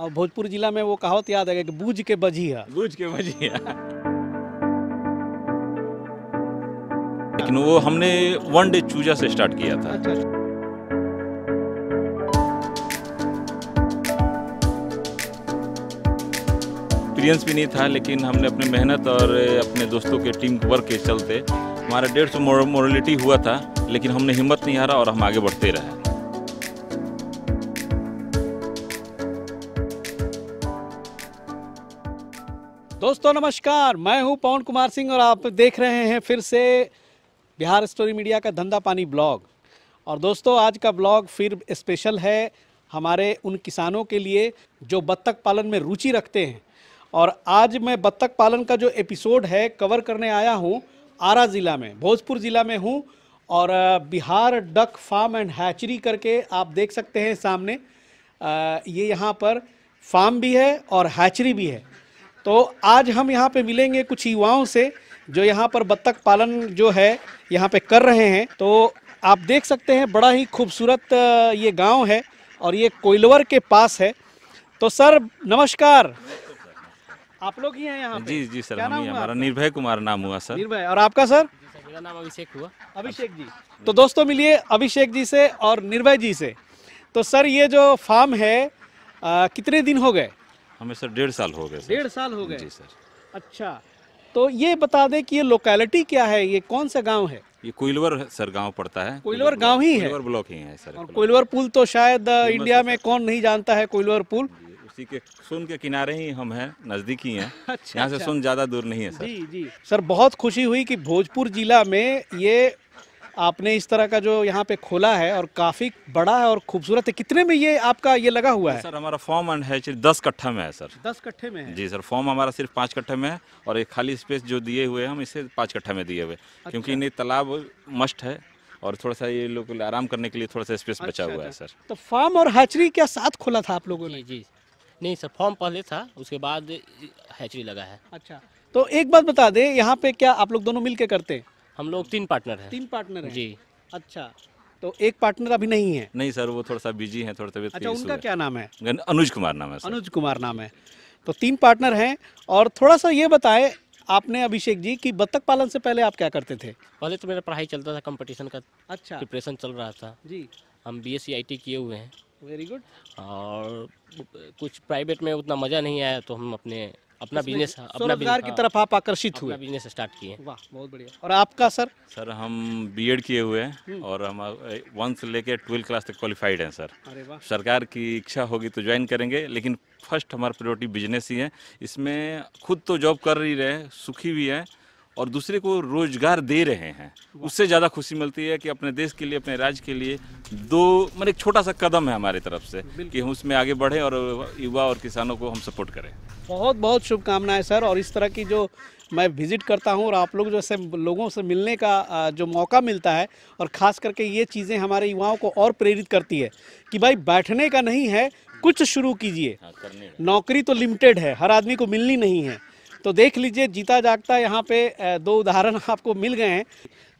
और भोजपुर जिला में वो कहावत याद है कि बूझ के बजिया बूझ के बजिया लेकिन वो हमने वन डे चूजा से स्टार्ट किया था अच्छा। एक्सपीरियंस अच्छा। भी नहीं था लेकिन हमने अपने मेहनत और अपने दोस्तों के टीम वर्क के चलते हमारा डेढ़ सौ मोरलिटी हुआ था लेकिन हमने हिम्मत नहीं हारा और हम आगे बढ़ते रहे दोस्तों नमस्कार मैं हूं पवन कुमार सिंह और आप देख रहे हैं फिर से बिहार स्टोरी मीडिया का धंधा पानी ब्लॉग और दोस्तों आज का ब्लॉग फिर स्पेशल है हमारे उन किसानों के लिए जो बत्तख पालन में रुचि रखते हैं और आज मैं बत्तख पालन का जो एपिसोड है कवर करने आया हूँ आरा ज़िला में भोजपुर ज़िला में हूँ और Bihar duck farm and hatchery करके आप देख सकते हैं सामने ये यहाँ पर फार्म भी है और हैचरी भी है तो आज हम यहाँ पे मिलेंगे कुछ युवाओं से जो यहाँ पर बत्तख पालन जो है यहाँ पे कर रहे हैं तो आप देख सकते हैं बड़ा ही खूबसूरत ये गांव है और ये कोयलवर के पास है तो सर नमस्कार आप लोग ही हैं यहाँ जी जी सर हमारा निर्भय कुमार नाम हुआ सर निर्भय और आपका सर मेरा नाम अभिषेक हुआ अभिषेक जी तो दोस्तों मिलिए अभिषेक जी से और निर्भय जी से तो सर ये जो फार्म है आ, कितने दिन हो गए हमें सर डेढ़ साल हो गए डेढ़ साल हो गए जी सर अच्छा तो ये बता दें कि ये लोकेलिटी क्या है ये कौन सा गांव है ये कोइलवर सर गांव पड़ता है कोइलवर गांव ही है कोइलवर ब्लॉक ही है सर कोइलवर पुल तो शायद तो इंडिया में कौन नहीं जानता है कोइलवर पुल उसी के सुन के किनारे ही हम हैं नज़दीक ही हैं अच्छा, यहाँ से अच्छा। सोन ज़्यादा दूर नहीं है सर जी जी सर बहुत खुशी हुई कि भोजपुर जिला में ये आपने इस तरह का जो यहाँ पे खोला है और काफ़ी बड़ा है और खूबसूरत है कितने में ये आपका ये लगा हुआ है सर हमारा फॉर्म एंड है दस कट्ठा में है सर दस कट्ठे में है जी सर फॉर्म हमारा सिर्फ पाँच कट्ठे में है और ये खाली स्पेस जो दिए हुए हैं हम इसे पाँच कट्ठा में दिए हुए अच्छा। क्योंकि इन्हें तालाब मस्ट है और थोड़ा सा ये लोग आराम करने के लिए थोड़ा सा स्पेस बचा अच्छा हुआ है सर तो फॉर्म और हैचरी क्या साथ खोला था आप लोगों ने जी नहीं सर फॉर्म पहले था उसके बाद हैचरी लगा है अच्छा तो एक बात बता दें यहाँ पे क्या आप लोग दोनों मिल करते हैं हम लोग तीन पार्टनर हैं तीन पार्टनर हैं जी अच्छा तो एक पार्टनर अभी नहीं है नहीं सर वो थोड़ा सा बिजी हैं थोड़ा तबियत अच्छा उनका क्या नाम है अनुज कुमार नाम है अनुज कुमार नाम है तो तीन पार्टनर हैं और थोड़ा सा ये बताएं आपने अभिषेक जी कि बत्तख पालन से पहले आप क्या करते थे पहले तो मेरा पढ़ाई चलता था कंपटीशन का अच्छा प्रिपरेशन चल रहा था जी हम बी एस किए हुए हैं वेरी गुड और कुछ प्राइवेट में उतना मज़ा नहीं आया तो हम अपने अपना बिजनेस अपना की हाँ। तरफ आप आकर्षित हुए बिजनेस स्टार्ट किए वाह बहुत बढ़िया और आपका सर सर हम बीएड किए हुए हैं हम्म। और हम वन से लेकर ट्वेल्थ क्लास तक क्वालिफाइड हैं सर सरकार की इच्छा होगी तो ज्वाइन करेंगे लेकिन फर्स्ट हमारा प्रियोरिटी बिजनेस ही है इसमें खुद तो जॉब कर ही रहे सुखी भी हैं और दूसरे को रोजगार दे रहे हैं उससे ज़्यादा खुशी मिलती है कि अपने देश के लिए अपने राज्य के लिए दो मतलब एक छोटा सा कदम है हमारी तरफ से कि हम उसमें आगे बढ़ें और युवा और किसानों को हम सपोर्ट करें बहुत बहुत शुभकामनाएं सर और इस तरह की जो मैं विज़िट करता हूं और आप लोग जैसे लोगों से मिलने का जो मौका मिलता है और ख़ास करके ये चीज़ें हमारे युवाओं को और प्रेरित करती है कि भाई बैठने का नहीं है कुछ शुरू कीजिए हाँ, नौकरी तो लिमिटेड है हर आदमी को मिलनी नहीं है तो देख लीजिए जीता जागता यहाँ पे दो उदाहरण आपको मिल गए हैं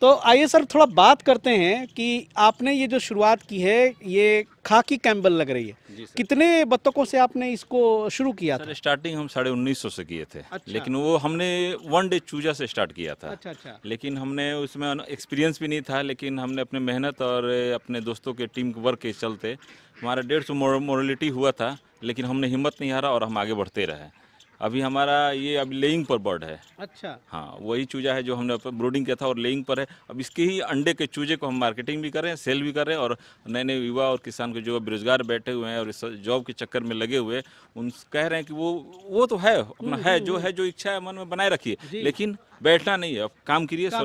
तो आइए सर थोड़ा बात करते हैं कि आपने ये जो शुरुआत की है ये खाकी कैम्बल लग रही है कितने बत्तखों से आपने इसको शुरू किया सर, था स्टार्टिंग हम साढ़े उन्नीस से किए थे अच्छा। लेकिन वो हमने वन डे चूजा से स्टार्ट किया था अच्छा अच्छा लेकिन हमने उसमें एक्सपीरियंस भी नहीं था लेकिन हमने अपने मेहनत और अपने दोस्तों के टीम वर्क के चलते हमारा डेढ़ सौ मोरलिटी हुआ था लेकिन हमने हिम्मत नहीं हारा और हम आगे बढ़ते रहे अभी हमारा ये अभी लेइंग पर बर्ड है अच्छा हाँ वही चूजा है जो हमने ब्रूडिंग किया था और लेइंग पर है अब इसके ही अंडे के चूजे को हम मार्केटिंग भी करें सेल भी करें और नए नए युवा और किसान के जो बेरोजगार बैठे हुए हैं और इस जॉब के चक्कर में लगे हुए उन कह रहे हैं कि वो वो तो है अपना है हम्म, जो हम्म। है जो इच्छा है मन में बनाए रखिए लेकिन बैठना नहीं है अब काम करिए हाँ,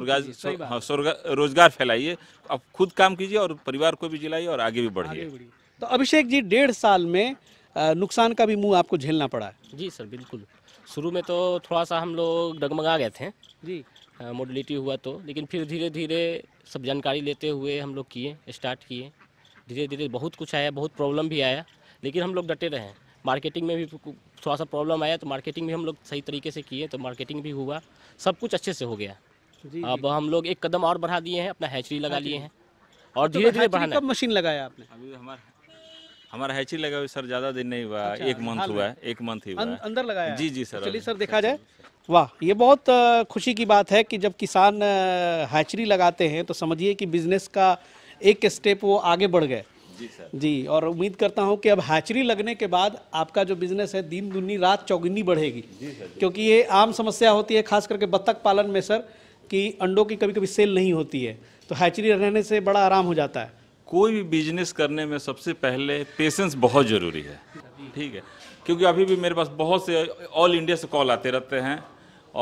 रोजगार फैलाइए अब खुद काम कीजिए और परिवार को भी जिलाइए और आगे भी बढ़िए तो अभिषेक जी डेढ़ साल में नुकसान का भी मुंह आपको झेलना पड़ा है जी सर बिल्कुल शुरू में तो थोड़ा सा हम लोग डगमगा गए थे जी मोडलिटी हुआ तो लेकिन फिर धीरे धीरे सब जानकारी लेते हुए हम लोग किए स्टार्ट किए धीरे धीरे बहुत कुछ आया बहुत प्रॉब्लम भी आया लेकिन हम लोग डटे रहे मार्केटिंग में भी थोड़ा सा प्रॉब्लम आया तो मार्केटिंग भी हम लोग सही तरीके से किए तो मार्केटिंग भी हुआ सब कुछ अच्छे से हो गया जी, अब जी। हम लोग एक कदम और बढ़ा दिए हैं अपना हैचरी लगा हाँ लिए हैं और तो धीरे धीरे बढ़ाना मशीन लगाया आपने अभी हमारा हमारा हैची लगा हुआ सर ज्यादा दिन नहीं हुआ अच्छा, एक मंथ हुआ है एक मंथ ही अं- अंदर लगाया जी जी सर तो चलिए सर देखा जाए वाह ये बहुत खुशी की बात है कि जब किसान हैचरी लगाते हैं तो समझिए कि बिजनेस का एक स्टेप वो आगे बढ़ गए जी सर जी और उम्मीद करता हूँ कि अब हैचरी लगने के बाद आपका जो बिजनेस है दिन दुनी रात चौगुनी बढ़ेगी जी सर क्योंकि ये आम समस्या होती है खास करके बत्तख पालन में सर कि अंडों की कभी कभी सेल नहीं होती है तो हैचरी रहने से बड़ा आराम हो जाता है कोई भी बिजनेस करने में सबसे पहले पेशेंस बहुत ज़रूरी है ठीक है क्योंकि अभी भी मेरे पास बहुत से ऑल इंडिया से कॉल आते रहते हैं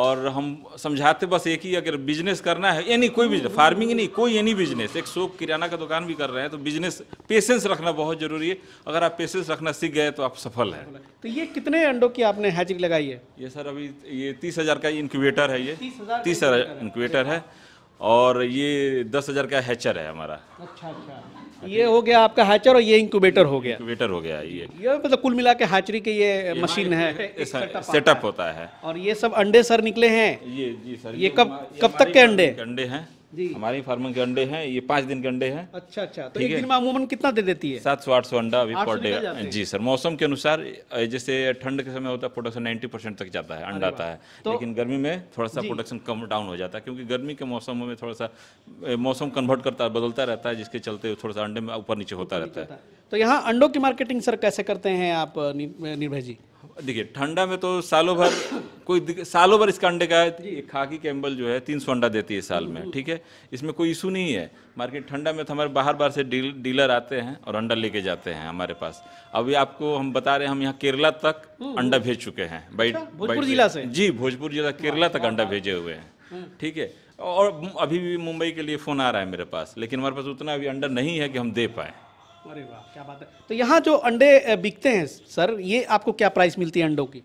और हम समझाते बस एक ही अगर बिजनेस करना है यानी कोई बिजनेस फार्मिंग नहीं कोई यानी बिजनेस एक शोक किराना का दुकान भी कर रहे हैं तो बिजनेस पेशेंस रखना बहुत ज़रूरी है अगर आप पेशेंस रखना सीख गए तो आप सफल हैं तो ये कितने अंडों की आपने हैचिंग लगाई है ये सर अभी ये तीस हज़ार का इंक्यूबेटर है ये तीस हज़ार इनक्यूबेटर है और ये दस हज़ार का हैचर है हमारा अच्छा अच्छा ये हो गया आपका हैचर और ये इंक्यूबेटर हो गया इंक्यूबेटर हो गया ये ये मतलब कुल मिला के हैचरी के ये, ये मशीन है सेटअप होता है और ये सब अंडे सर निकले हैं ये जी सर ये, ये कब कब तक के अंडे अंडे हैं जी हमारी के अंडे हैं ये पाँच दिन के अंडे हैं अच्छा अच्छा तो एक दिन में अमूमन कितना दे देती है सात सौ आठ सौ अंडा अभी पर डे जी सर मौसम के अनुसार जैसे ठंड के समय होता है प्रोडक्शन नाइन्टी परसेंट तक जाता है अंडा आता है तो, लेकिन गर्मी में थोड़ा सा प्रोडक्शन कम डाउन हो जाता है क्योंकि गर्मी के मौसम में थोड़ा सा मौसम कन्वर्ट करता है बदलता रहता है जिसके चलते थोड़ा सा अंडे में ऊपर नीचे होता रहता है तो यहाँ अंडों की मार्केटिंग सर कैसे करते हैं आप निर्भय जी देखिए ठंडा में तो सालों भर कोई सालों भर इसका अंडे का है खाकी कैम्बल जो है तीन सौ अंडा देती है साल में ठीक है इसमें कोई इशू नहीं है मार्केट ठंडा में तो हमारे बाहर बाहर से डील, डीलर आते हैं और अंडा लेके जाते हैं हमारे पास अभी आपको हम बता रहे हैं हम यहाँ केरला तक हम्म, हम्म। अंडा भेज चुके हैं बाइट अच्छा, भोजपुर जिला से जी भोजपुर जिला केरला तक अंडा भेजे हुए हैं हम्म। ठीक है और अभी भी मुंबई के लिए फ़ोन आ रहा है मेरे पास लेकिन हमारे पास उतना अभी अंडा नहीं है कि हम दे पाएँ अरे वाह क्या बात है तो यहाँ जो अंडे बिकते हैं सर ये आपको क्या प्राइस मिलती है अंडों की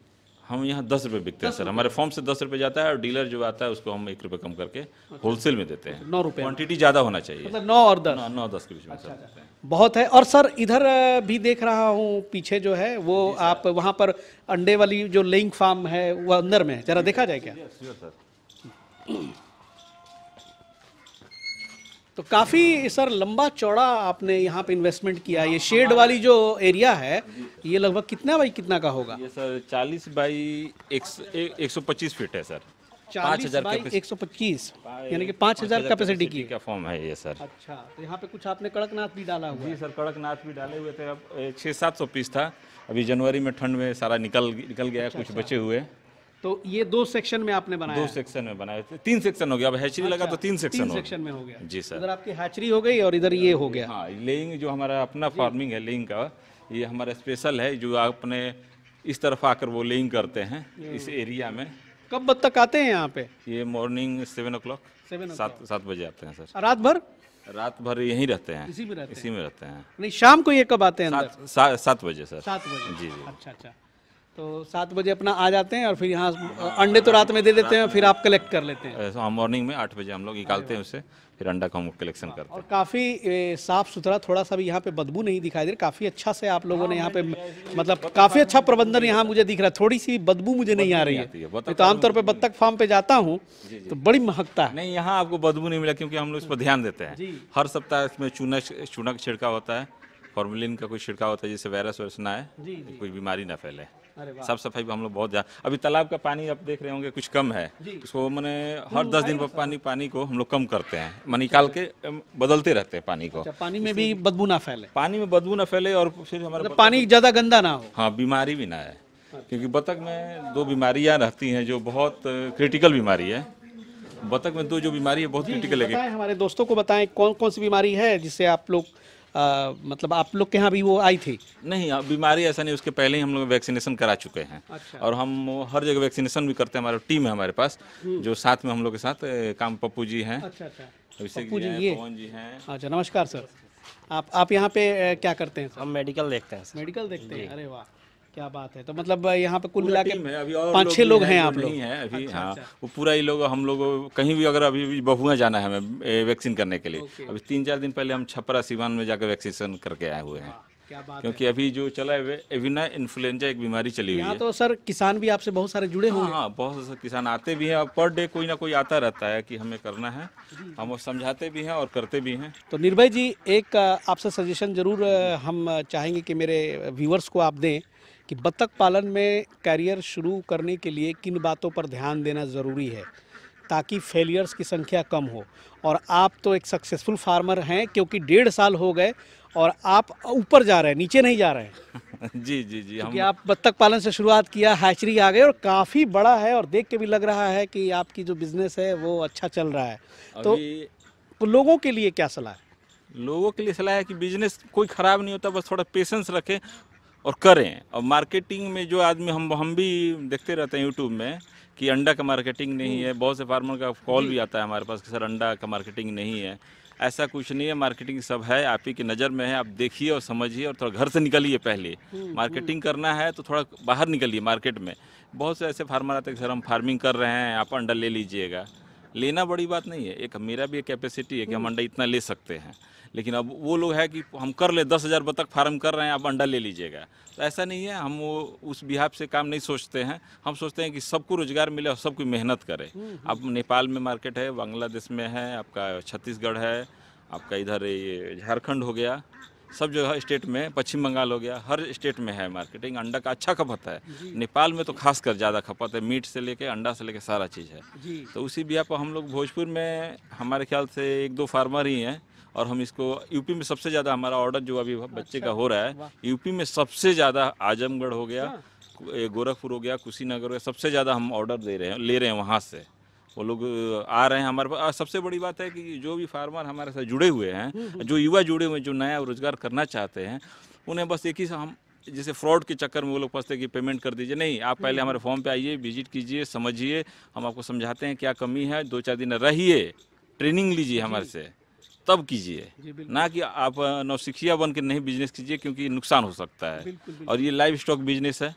हम यहाँ दस रुपये बिकते हैं सर हमारे फॉर्म से दस रुपये जाता है और डीलर जो आता है उसको हम एक रुपये कम करके होलसेल अच्छा। में देते हैं नौ रुपये क्वान्टिटी ज़्यादा होना चाहिए मतलब नौ और दस नौ, दस के बीच में अच्छा, सर अच्छा। बहुत है और सर इधर भी देख रहा हूँ पीछे जो है वो आप वहाँ पर अंडे वाली जो लिंक फार्म है वो अंदर में है जरा देखा जाए क्या सर तो काफ़ी सर लंबा चौड़ा आपने यहाँ पे इन्वेस्टमेंट किया ये शेड वाली जो एरिया है ये लगभग कितना बाई कितना का होगा ये सर 40 बाई एक, सौ पच्चीस फीट है सर पाँच हजार एक सौ पच्चीस यानी कि पाँच हजार कैपेसिटी की क्या फॉर्म है ये सर अच्छा तो यहाँ पे कुछ आपने कड़कनाथ भी डाला हुआ जी सर कड़कनाथ भी डाले हुए थे अब छः सात सौ पीस था अभी जनवरी में ठंड में सारा निकल निकल गया अच्छा, कुछ अच्छा। बचे हुए तो ये दो सेक्शन में आपने बनाया दो सेक्शन में थे तीन सेक्शन हो गया अब हैचरी अच्छा, लगा तो अच्छा, तीन सेक्शन तीन सेक्शन में हो गया जी सर इधर आपकी हैचरी हो गई और इधर ये हो गया हाँ लेइंग जो हमारा अपना फार्मिंग है लेइंग का ये हमारा स्पेशल है जो आपने इस तरफ आकर वो लेइंग करते हैं इस एरिया में कब बद तक आते हैं यहाँ पे ये मॉर्निंग सेवन ओ क्लॉक सात बजे आते हैं सर रात भर रात भर यही रहते हैं इसी में रहते इसी में रहते हैं नहीं शाम को ये कब आते हैं सात बजे सर सात बजे जी जी अच्छा अच्छा तो सात बजे अपना आ जाते हैं और फिर यहाँ अंडे तो रात में दे देते हैं फिर आप कलेक्ट कर लेते हैं मॉर्निंग में आठ बजे हम लोग निकालते हैं उसे फिर अंडा का हम कलेक्शन करते हैं और काफ़ी साफ़ सुथरा थोड़ा सा भी यहाँ पे बदबू नहीं दिखाई दे रही काफ़ी अच्छा से आप लोगों ने यहाँ पे मतलब काफ़ी अच्छा प्रबंधन यहाँ मुझे दिख रहा है थोड़ी सी बदबू मुझे नहीं आ रही है तो आमतौर पर बत्तख फार्म पे जाता हूँ तो बड़ी महकता है नहीं यहाँ आपको बदबू नहीं मिला क्योंकि हम लोग इस पर ध्यान देते हैं हर सप्ताह इसमें चूनक चूनक छिड़काव होता है फॉर्मुलिन का कोई छिड़काव होता है जिससे वायरस वायरस ना आए तो कोई बीमारी ना फैले साफ सफाई पर हम लोग बहुत ज़्यादा अभी तालाब का पानी आप देख रहे होंगे कुछ कम है उसको मैंने हर दस दिन पर पानी पानी को हम लोग कम करते हैं मैं निकाल के बदलते रहते हैं पानी को अच्छा, पानी में भी बदबू ना फैले पानी में बदबू ना फैले और फिर हमारा मतलब पानी ज़्यादा गंदा ना हो हाँ बीमारी भी ना है अच्छा। क्योंकि बतख में दो बीमारियाँ रहती हैं जो बहुत क्रिटिकल बीमारी है बतख में दो जो बीमारी है बहुत क्रिटिकल है हमारे दोस्तों को बताएं कौन कौन सी बीमारी है जिससे आप लोग आ, मतलब आप लोग के यहाँ भी वो आई थी नहीं बीमारी ऐसा नहीं उसके पहले ही हम लोग वैक्सीनेशन करा चुके हैं अच्छा। और हम हर जगह वैक्सीनेशन भी करते हैं हमारे टीम है हमारे पास हम्म। जो साथ में हम लोग के साथ काम पप्पू जी हैं अच्छा अच्छा पप्पू जी ये पवन जी हैं अच्छा नमस्कार सर आप आप यहाँ पे क्या करते हैं हम मेडिकल देखते हैं मेडिकल देखते हैं अरे वाह क्या बात है तो मतलब यहाँ पे कुल मिला के पाँच छः लोग हैं आप लोग हैं अभी अच्छा, हाँ अच्छा। वो पूरा ही लोग हम लोग कहीं भी अगर अभी बहुआ जाना है हमें वैक्सीन करने के लिए अभी तीन चार दिन पहले हम छपरा सीवान में जाकर वैक्सीनेशन करके आए हुए हैं क्योंकि है? अभी जो चला है ना इन्फ्लुएंजा एक बीमारी चली हुई है तो सर किसान भी आपसे बहुत सारे जुड़े हुए हाँ बहुत सारे किसान आते भी हैं और पर डे कोई ना कोई आता रहता है कि हमें करना है हम समझाते भी हैं और करते भी हैं तो निर्भय जी एक आपसे सजेशन जरूर हम चाहेंगे कि मेरे व्यूवर्स को आप दें कि बत्तख पालन में कैरियर शुरू करने के लिए किन बातों पर ध्यान देना ज़रूरी है ताकि फेलियर्स की संख्या कम हो और आप तो एक सक्सेसफुल फार्मर हैं क्योंकि डेढ़ साल हो गए और आप ऊपर जा रहे हैं नीचे नहीं जा रहे हैं जी जी जी हम आप बत्तख पालन से शुरुआत किया हैचरी आ गए और काफ़ी बड़ा है और देख के भी लग रहा है कि आपकी जो बिजनेस है वो अच्छा चल रहा है तो अभी... तो लोगों के लिए क्या सलाह है लोगों के लिए सलाह है कि बिजनेस कोई ख़राब नहीं होता बस थोड़ा पेशेंस रखें और करें और मार्केटिंग में जो आदमी हम हम भी देखते रहते हैं यूट्यूब में कि अंडा का मार्केटिंग नहीं है हम्म। बहुत से फार्मर का कॉल भी आता है हमारे पास कि सर अंडा का मार्केटिंग नहीं है ऐसा कुछ नहीं है मार्केटिंग सब है आप ही की नज़र में है आप देखिए और समझिए और थोड़ा घर से निकलिए पहले मार्केटिंग हम्म, हम्म। करना है तो थोड़ा बाहर निकलिए मार्केट में बहुत से ऐसे फार्मर आते हैं कि सर हम फार्मिंग कर रहे हैं आप अंडा ले लीजिएगा लेना बड़ी बात नहीं है एक मेरा भी एक कैपेसिटी है कि हम अंडा इतना ले सकते हैं लेकिन अब वो लोग है कि हम कर ले दस हज़ार बतख फार्म कर रहे हैं आप अंडा ले लीजिएगा तो ऐसा नहीं है हम वो उस बिहाब से काम नहीं सोचते हैं हम सोचते हैं कि सबको रोज़गार मिले और सबको मेहनत करे आप हम्म, हम्म। नेपाल में मार्केट है बांग्लादेश में है आपका छत्तीसगढ़ है आपका इधर ये झारखंड हो गया सब जगह स्टेट में पश्चिम बंगाल हो गया हर स्टेट में है मार्केटिंग अंडा का अच्छा खपत है नेपाल में तो खास कर ज़्यादा खपत है मीट से लेके अंडा से लेके सारा चीज़ है तो उसी बिया पर हम लोग भोजपुर में हमारे ख्याल से एक दो फार्मर ही हैं और हम इसको यूपी में सबसे ज़्यादा हमारा ऑर्डर जो अभी अच्छा। बच्चे का हो रहा है यूपी में सबसे ज़्यादा आजमगढ़ हो गया अच्छा। गोरखपुर हो गया कुशीनगर हो गया सबसे ज़्यादा हम ऑर्डर दे रहे हैं ले रहे हैं वहाँ से वो लोग आ रहे हैं हमारे पास सबसे बड़ी बात है कि जो भी फार्मर हमारे साथ जुड़े हुए हैं हम्म, हम्म। जो युवा जुड़े हुए जो नया रोजगार करना चाहते हैं उन्हें बस एक ही हम जैसे फ्रॉड के चक्कर में वो लोग फंसते कि पेमेंट कर दीजिए नहीं आप पहले हम्म। हमारे फॉर्म पे आइए विजिट कीजिए समझिए हम आपको समझाते हैं क्या कमी है दो चार दिन रहिए ट्रेनिंग लीजिए हमारे से तब कीजिए ना कि आप नौसिखिया बन के नहीं बिजनेस कीजिए क्योंकि नुकसान हो सकता है बिल्कुल, बिल्कुल। और ये लाइव स्टॉक बिजनेस है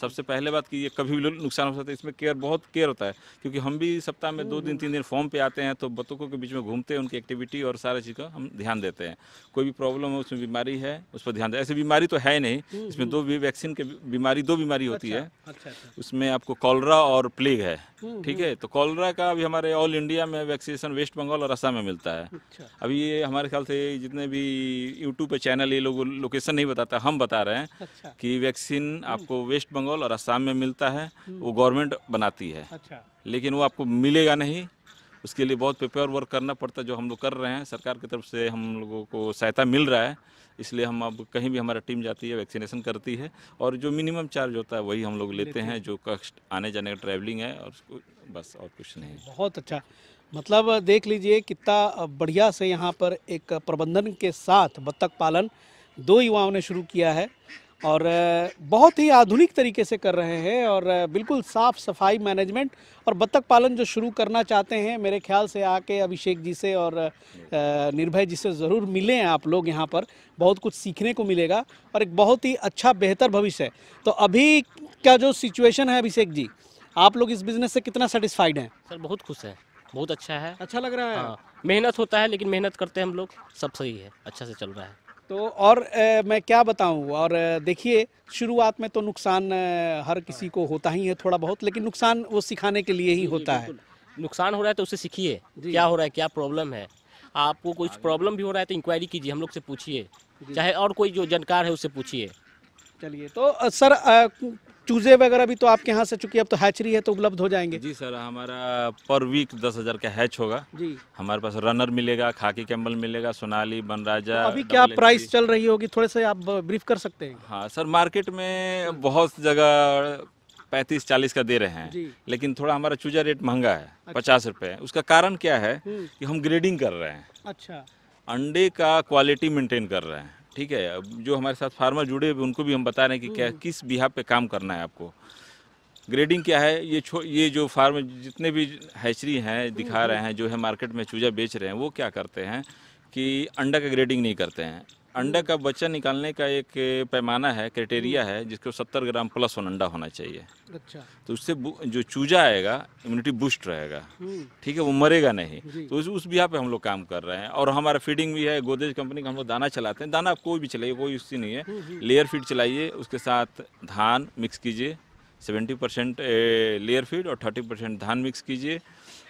सबसे पहले बात की ये कभी भी नुकसान हो सकता है इसमें केयर बहुत केयर होता है क्योंकि हम भी सप्ताह में दो दिन तीन दिन फॉर्म पे आते हैं तो बतुकों के बीच में घूमते हैं उनकी एक्टिविटी और सारा चीज़ का हम ध्यान देते हैं कोई भी प्रॉब्लम है उसमें बीमारी है उस पर ध्यान दे ऐसी बीमारी तो है नहीं हम्म, इसमें हम्म। दो भी वैक्सीन के बीमारी दो बीमारी होती अच्छा, है अच्छा, अच्छा। उसमें आपको कॉलरा और प्लेग है हम्म, ठीक है तो कॉलरा का अभी हमारे ऑल इंडिया में वैक्सीनेशन वेस्ट बंगाल और असम में मिलता है अभी ये हमारे ख्याल से जितने भी यूट्यूब पर चैनल ये लोग लोकेशन नहीं बताता हम बता रहे हैं कि वैक्सीन आपको वेस्ट वेस्ट बंगाल और आसाम में मिलता है हम्म। वो गवर्नमेंट बनाती है अच्छा लेकिन वो आपको मिलेगा नहीं उसके लिए बहुत पेपर वर्क करना पड़ता है जो हम लोग कर रहे हैं सरकार की तरफ से हम लोगों को सहायता मिल रहा है इसलिए हम अब कहीं भी हमारा टीम जाती है वैक्सीनेशन करती है और जो मिनिमम चार्ज होता है वही हम लोग लेते हैं जो कष्ट आने जाने का ट्रैवलिंग है और बस और कुछ नहीं बहुत अच्छा मतलब देख लीजिए कितना बढ़िया से यहाँ पर एक प्रबंधन के साथ बत्तख पालन दो युवाओं ने शुरू किया है और बहुत ही आधुनिक तरीके से कर रहे हैं और बिल्कुल साफ़ सफाई मैनेजमेंट और बत्तख पालन जो शुरू करना चाहते हैं मेरे ख्याल से आके अभिषेक जी से और निर्भय जी से ज़रूर मिलें आप लोग यहाँ पर बहुत कुछ सीखने को मिलेगा और एक बहुत ही अच्छा बेहतर भविष्य है तो अभी का जो सिचुएशन है अभिषेक जी आप लोग इस बिज़नेस से कितना सेटिस्फाइड हैं सर बहुत खुश है बहुत अच्छा है अच्छा लग रहा है हाँ। मेहनत होता है लेकिन मेहनत करते हैं हम लोग सब सही है अच्छा से चल रहा है तो और ए, मैं क्या बताऊं और देखिए शुरुआत में तो नुकसान हर किसी को होता ही है थोड़ा बहुत लेकिन नुकसान वो सिखाने के लिए ही होता है नुकसान हो रहा है तो उसे सीखिए क्या हो रहा है क्या प्रॉब्लम है आपको कुछ प्रॉब्लम भी हो रहा है तो इंक्वायरी कीजिए हम लोग से पूछिए चाहे और कोई जो जानकार है उससे पूछिए चलिए तो सर चूजे वगैरह भी तो आपके यहाँ से चूंकि अब तो हैचरी है तो उपलब्ध हो जाएंगे जी सर हमारा पर वीक दस हजार का हैच होगा जी हमारे पास रनर मिलेगा खाकी कैम्बल मिलेगा सोनाली बनराजा तो अभी क्या प्राइस चल रही होगी थोड़े से आप ब्रीफ कर सकते हैं हाँ सर मार्केट में बहुत जगह पैंतीस चालीस का दे रहे हैं लेकिन थोड़ा हमारा चूजा रेट महंगा है अच्छा। पचास रुपये उसका कारण क्या है हम्म। कि हम ग्रेडिंग कर रहे हैं अच्छा अंडे का क्वालिटी मेंटेन कर रहे हैं ठीक है जो हमारे साथ फार्मर जुड़े हुए उनको भी हम बता रहे हैं कि हम्म। क्या किस बिहा पे काम करना है आपको ग्रेडिंग क्या है ये छो ये जो फार्म जितने भी हैचरी हैं दिखा हम्म। रहे हैं जो है मार्केट में चूजा बेच रहे हैं वो क्या करते हैं कि अंडा का ग्रेडिंग नहीं करते हैं अंडा का बच्चा निकालने का एक पैमाना है क्राइटेरिया है जिसको 70 ग्राम प्लस वन अंडा होना चाहिए अच्छा तो उससे जो चूजा आएगा इम्यूनिटी बूस्ट रहेगा हम्म। ठीक है वो मरेगा नहीं तो उस उस बिहार पे हम लोग काम कर रहे हैं और हमारा फीडिंग भी है गोदरेज कंपनी का हम लोग दाना चलाते हैं दाना कोई भी चलाइए कोई उसकी नहीं है लेयर हम्म, फीड हम्म। चलाइए उसके साथ धान मिक्स कीजिए सेवेंटी परसेंट लेयर फीड और थर्टी परसेंट धान मिक्स कीजिए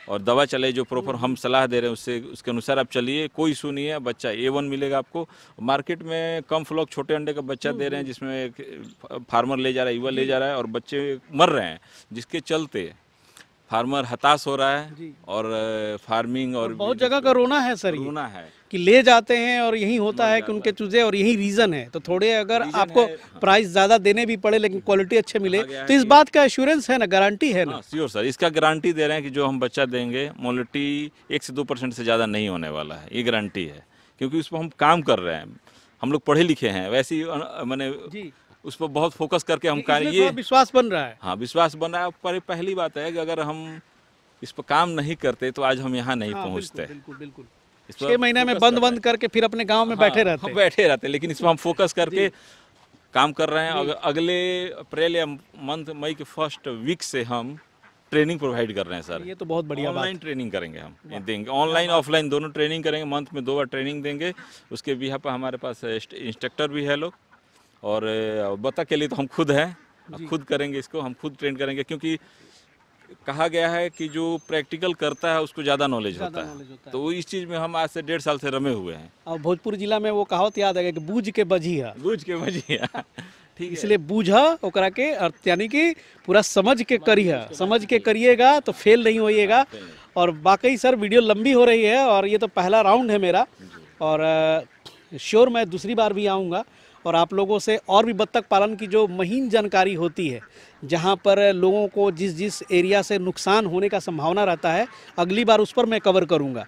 और दवा चले जो प्रॉपर हम सलाह दे रहे हैं उससे उसके अनुसार आप चलिए कोई इशू नहीं है बच्चा ए वन मिलेगा आपको मार्केट में कम फ्लॉक छोटे अंडे का बच्चा दे रहे हैं जिसमें एक फार्मर ले जा रहा है युवा ले जा रहा है और बच्चे मर रहे हैं जिसके चलते फार्मर हताश हो रहा है और फार्मिंग और तो बहुत जगह का रोना है सर रोना है कि ले जाते हैं और यही होता है कि उनके चूजे और यही रीज़न है तो थोड़े अगर आपको प्राइस हाँ। ज़्यादा देने भी पड़े लेकिन क्वालिटी अच्छे मिले तो इस बात का एश्योरेंस है ना गारंटी है ना श्योर हाँ, सर इसका गारंटी दे रहे हैं कि जो हम बच्चा देंगे मोलिटी एक से दो परसेंट से ज़्यादा नहीं होने वाला है ये गारंटी है क्योंकि उस पर हम काम कर रहे हैं हम लोग पढ़े लिखे हैं वैसे ही मैंने उस पर बहुत फोकस करके हम कार्य ये विश्वास बन रहा है हाँ विश्वास बन रहा है पर पहली बात है कि अगर हम इस पर काम नहीं करते तो आज हम यहाँ नहीं हाँ, पहुँचते बिल्कुल, बिल्कुल। छह महीने में बंद बंद करके फिर अपने गाँव में हाँ, बैठे रहते बैठे रहते लेकिन इसमें हम फोकस करके काम कर रहे हैं अगर अगले अप्रैल या मंथ मई के फर्स्ट वीक से हम ट्रेनिंग प्रोवाइड कर रहे हैं सर ये तो बहुत बढ़िया ऑनलाइन ट्रेनिंग करेंगे हम देंगे ऑनलाइन ऑफलाइन दोनों ट्रेनिंग करेंगे मंथ में दो बार ट्रेनिंग देंगे उसके भी यहाँ पर हमारे पास इंस्ट्रक्टर भी है लोग और बता के लिए तो हम खुद हैं खुद करेंगे इसको हम खुद ट्रेन करेंगे क्योंकि कहा गया है कि जो प्रैक्टिकल करता है उसको ज़्यादा नॉलेज होता, होता है तो इस चीज़ में हम आज से डेढ़ साल से रमे हुए हैं और भोजपुर जिला में वो कहावत याद है कि बूझ के बजिया बूझ के बजिया ठीक इसलिए बूझा ओकरा के अर्थ यानी कि पूरा समझ के करी है समझ के करिएगा तो फेल नहीं होइएगा हाँ, और बाकी सर वीडियो लंबी हो रही है और ये तो पहला राउंड है मेरा और श्योर मैं दूसरी बार भी आऊँगा और आप लोगों से और भी बत्तख पालन की जो महीन जानकारी होती है जहाँ पर लोगों को जिस जिस एरिया से नुकसान होने का संभावना रहता है अगली बार उस पर मैं कवर करूँगा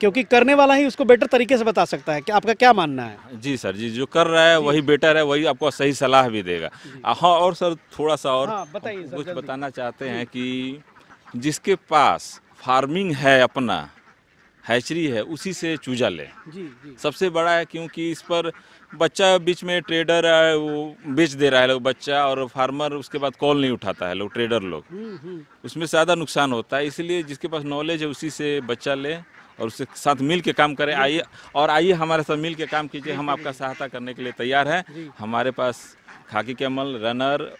क्योंकि करने वाला ही उसको बेटर तरीके से बता सकता है कि आपका क्या मानना है जी सर जी जो कर रहा है वही बेटर है वही आपको सही सलाह भी देगा हाँ और सर थोड़ा सा और हाँ, बताइए कुछ बताना चाहते हैं कि जिसके पास फार्मिंग है अपना हैचरी है उसी से चूजा लें जी, जी। सबसे बड़ा है क्योंकि इस पर बच्चा बीच में ट्रेडर वो बेच दे रहा है लोग बच्चा और फार्मर उसके बाद कॉल नहीं उठाता है लोग ट्रेडर लोग हम्म, हम्म। उसमें ज़्यादा नुकसान होता है इसलिए जिसके पास नॉलेज है उसी से बच्चा ले और उसके साथ मिल के काम करें आइए और आइए हमारे साथ मिल के काम कीजिए हम आपका सहायता करने के लिए तैयार हैं हमारे पास खाकी कैमल रनर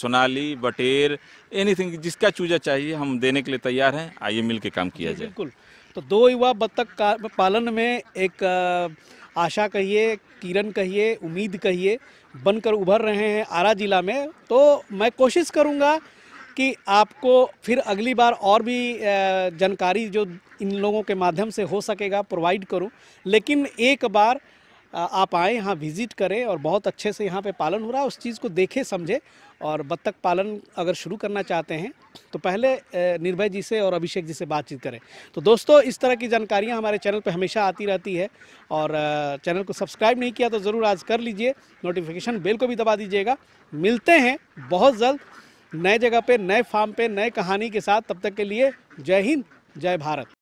सोनाली बटेर एनीथिंग जिसका चूजा चाहिए हम देने के लिए तैयार हैं आइए मिल के काम किया जाए बिल्कुल तो दो युवा बत्तख पालन में एक आ, आशा कहिए किरण कहिए उम्मीद कहिए बनकर उभर रहे हैं आरा ज़िला में तो मैं कोशिश करूँगा कि आपको फिर अगली बार और भी जानकारी जो इन लोगों के माध्यम से हो सकेगा प्रोवाइड करूं लेकिन एक बार आप आएँ यहाँ विज़िट करें और बहुत अच्छे से यहाँ पे पालन हो रहा है उस चीज़ को देखें समझें और बत्तख पालन अगर शुरू करना चाहते हैं तो पहले निर्भय जी से और अभिषेक जी से बातचीत करें तो दोस्तों इस तरह की जानकारियाँ हमारे चैनल पर हमेशा आती रहती है और चैनल को सब्सक्राइब नहीं किया तो ज़रूर आज कर लीजिए नोटिफिकेशन बेल को भी दबा दीजिएगा मिलते हैं बहुत जल्द नए जगह पर नए फार्म पर नए कहानी के साथ तब तक के लिए जय हिंद जय भारत